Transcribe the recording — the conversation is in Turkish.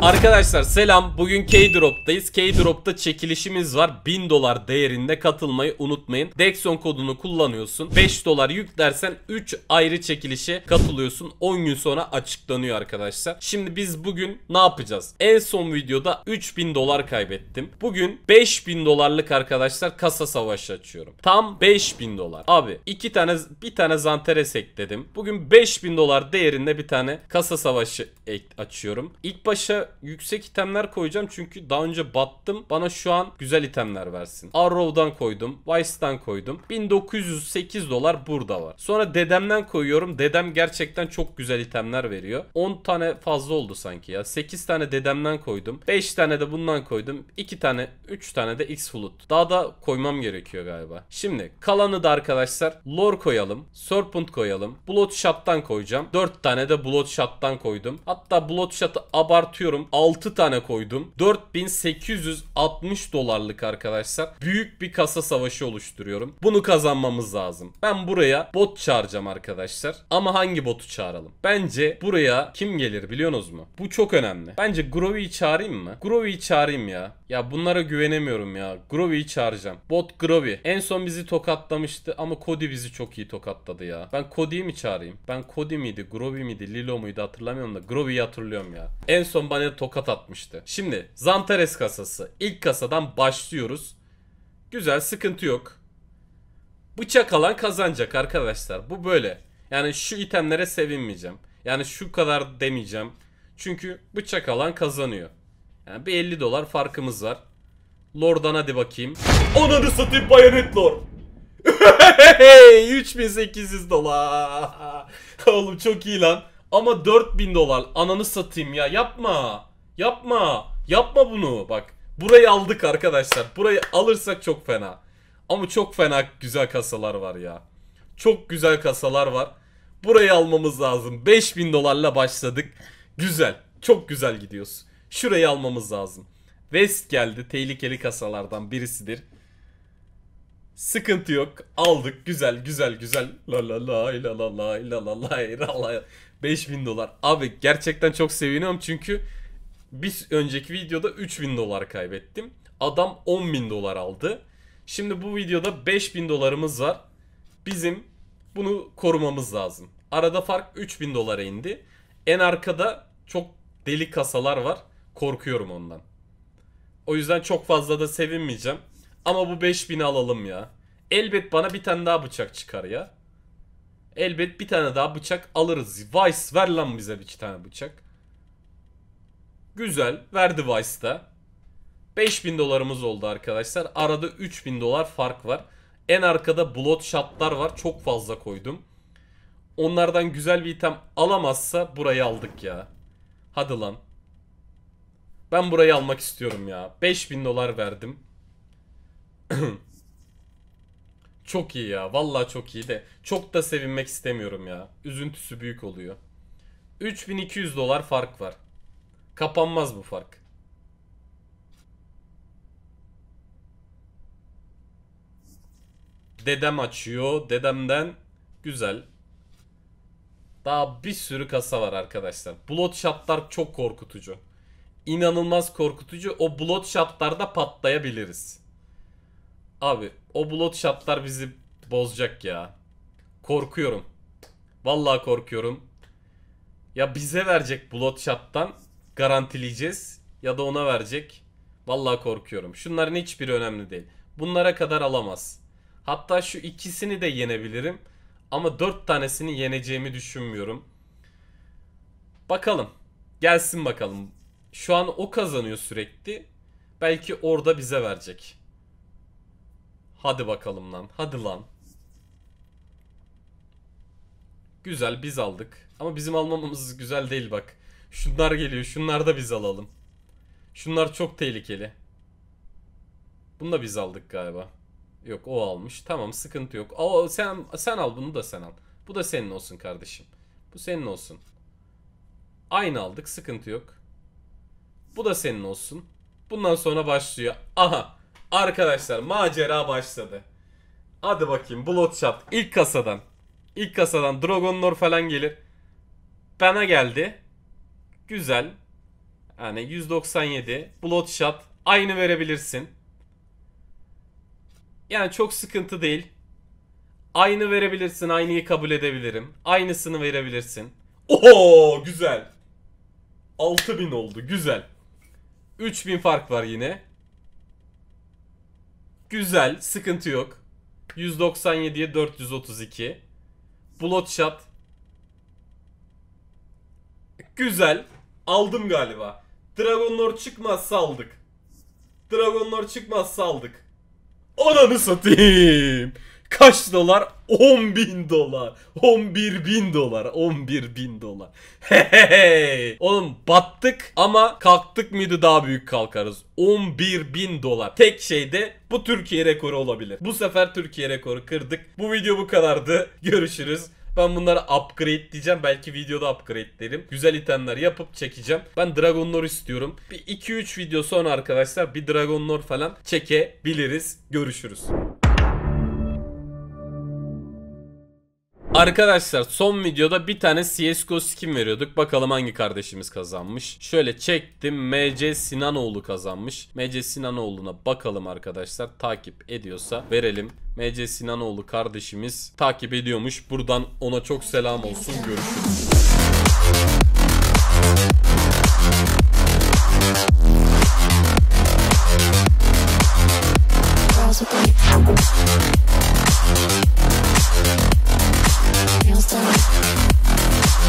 Arkadaşlar selam bugün K-Drop'tayız K-Drop'ta çekilişimiz var 1000 dolar değerinde katılmayı unutmayın Dexon kodunu kullanıyorsun 5 dolar yüklersen 3 ayrı çekilişe katılıyorsun 10 gün sonra açıklanıyor arkadaşlar Şimdi biz bugün ne yapacağız en son videoda 3000 dolar kaybettim Bugün 5000 dolarlık arkadaşlar kasa savaşı açıyorum Tam 5000 dolar abi 2 tane bir tane zantere ekledim Bugün 5000 dolar değerinde bir tane kasa savaşı açıyorum. İlk başa yüksek itemler koyacağım çünkü daha önce battım. Bana şu an güzel itemler versin. Arrow'dan koydum. Vice'dan koydum. 1908 dolar burada var. Sonra dedemden koyuyorum. Dedem gerçekten çok güzel itemler veriyor. 10 tane fazla oldu sanki ya. 8 tane dedemden koydum. 5 tane de bundan koydum. 2 tane, 3 tane de X Flut. Daha da koymam gerekiyor galiba. Şimdi kalanı da arkadaşlar lore koyalım. Serpent koyalım. Bloodshot'tan koyacağım. 4 tane de Bloodshot'tan koydum. Hatta Bloodshot'ı abartıyorum. 6 tane koydum. 4860 dolarlık arkadaşlar. Büyük bir kasa savaşı oluşturuyorum. Bunu kazanmamız lazım. Ben buraya bot çağıracağım arkadaşlar. Ama hangi botu çağıralım? Bence buraya kim gelir biliyorsunuz mu? Bu çok önemli. Bence Grovy'yi çağırayım mı? Grovy'yi çağırayım ya. Ya bunlara güvenemiyorum ya. Grovi'yi çağıracağım. Bot Grovi. En son bizi tokatlamıştı ama Cody bizi çok iyi tokatladı ya. Ben Cody'yi mi çağırayım? Ben Cody miydi, Grovi miydi, Lilo muydu hatırlamıyorum da Grovy'yi hatırlıyorum ya. En son bana tokat atmıştı. Şimdi Zantares kasası. İlk kasadan başlıyoruz. Güzel sıkıntı yok. Bıçak alan kazanacak arkadaşlar. Bu böyle. Yani şu itemlere sevinmeyeceğim. Yani şu kadar demeyeceğim. Çünkü bıçak alan kazanıyor. Yani bir 50 dolar farkımız var. Lord'dan hadi bakayım. Ananı satayım bayanet lord. 3800 dolar. Oğlum çok iyi lan. Ama 4000 dolar. Ananı satayım ya. Yapma. Yapma. Yapma bunu. Bak. Burayı aldık arkadaşlar. Burayı alırsak çok fena. Ama çok fena güzel kasalar var ya. Çok güzel kasalar var. Burayı almamız lazım. 5000 dolarla başladık. Güzel. Çok güzel gidiyoruz. Şurayı almamız lazım. West geldi. Tehlikeli kasalardan birisidir. Sıkıntı yok. Aldık. Güzel güzel güzel. La la la la la la la la la la la 5000 dolar. Abi gerçekten çok seviniyorum çünkü bir önceki videoda 3000 dolar kaybettim. Adam 10.000 dolar aldı. Şimdi bu videoda 5000 dolarımız var. Bizim bunu korumamız lazım. Arada fark 3000 dolara indi. En arkada çok deli kasalar var. Korkuyorum ondan. O yüzden çok fazla da sevinmeyeceğim. Ama bu 5000'i alalım ya. Elbet bana bir tane daha bıçak çıkar ya. Elbet bir tane daha bıçak alırız. Vice ver lan bize bir tane bıçak. Güzel. Verdi Vice da. 5000 dolarımız oldu arkadaşlar. Arada 3000 dolar fark var. En arkada Bloodshot'lar var. Çok fazla koydum. Onlardan güzel bir item alamazsa burayı aldık ya. Hadi lan. Ben burayı almak istiyorum ya. 5000 dolar verdim. çok iyi ya. Valla çok iyi de. Çok da sevinmek istemiyorum ya. Üzüntüsü büyük oluyor. 3200 dolar fark var. Kapanmaz bu fark. Dedem açıyor. Dedemden güzel. Daha bir sürü kasa var arkadaşlar. Blood Shop'lar çok korkutucu inanılmaz korkutucu. O blood shotlarda patlayabiliriz. Abi o blood shotlar bizi bozacak ya. Korkuyorum. Vallahi korkuyorum. Ya bize verecek blood shot'tan garantileyeceğiz ya da ona verecek. Vallahi korkuyorum. Şunların hiçbiri önemli değil. Bunlara kadar alamaz. Hatta şu ikisini de yenebilirim. Ama dört tanesini yeneceğimi düşünmüyorum. Bakalım. Gelsin bakalım. Şu an o kazanıyor sürekli. Belki orada bize verecek. Hadi bakalım lan. Hadi lan. Güzel biz aldık. Ama bizim almamamız güzel değil bak. Şunlar geliyor. Şunlar da biz alalım. Şunlar çok tehlikeli. Bunu da biz aldık galiba. Yok o almış. Tamam sıkıntı yok. O sen sen al bunu da sen al. Bu da senin olsun kardeşim. Bu senin olsun. Aynı aldık sıkıntı yok. Bu da senin olsun. Bundan sonra başlıyor. Aha. Arkadaşlar macera başladı. Hadi bakayım Bloodshot ilk kasadan. İlk kasadan Dragonlord falan gelir. Bana geldi. Güzel. Yani 197 Bloodshot aynı verebilirsin. Yani çok sıkıntı değil. Aynı verebilirsin, aynıyı kabul edebilirim. Aynısını verebilirsin. Oo güzel. 6000 oldu güzel. 3000 fark var yine. Güzel. Sıkıntı yok. 197'ye 432. Bloodshot. Güzel. Aldım galiba. Dragonlord çıkmaz saldık Dragonlord çıkmaz saldık Ananı satayım. Kaç dolar? 10 bin dolar. 11 bin dolar. 11 bin dolar. Hey. Oğlum battık ama kalktık mıydı daha büyük kalkarız. 11 bin dolar. Tek şey de bu Türkiye rekoru olabilir. Bu sefer Türkiye rekoru kırdık. Bu video bu kadardı. Görüşürüz. Ben bunları upgrade diyeceğim. Belki videoda upgrade derim. Güzel itemler yapıp çekeceğim. Ben Dragon istiyorum. Bir 2-3 video sonra arkadaşlar bir Dragon falan çekebiliriz. Görüşürüz. Arkadaşlar son videoda bir tane CSGO skin veriyorduk. Bakalım hangi kardeşimiz kazanmış. Şöyle çektim. MC Sinanoğlu kazanmış. MC Sinanoğlu'na bakalım arkadaşlar. Takip ediyorsa verelim. MC Sinanoğlu kardeşimiz takip ediyormuş. Buradan ona çok selam olsun. Görüşürüz.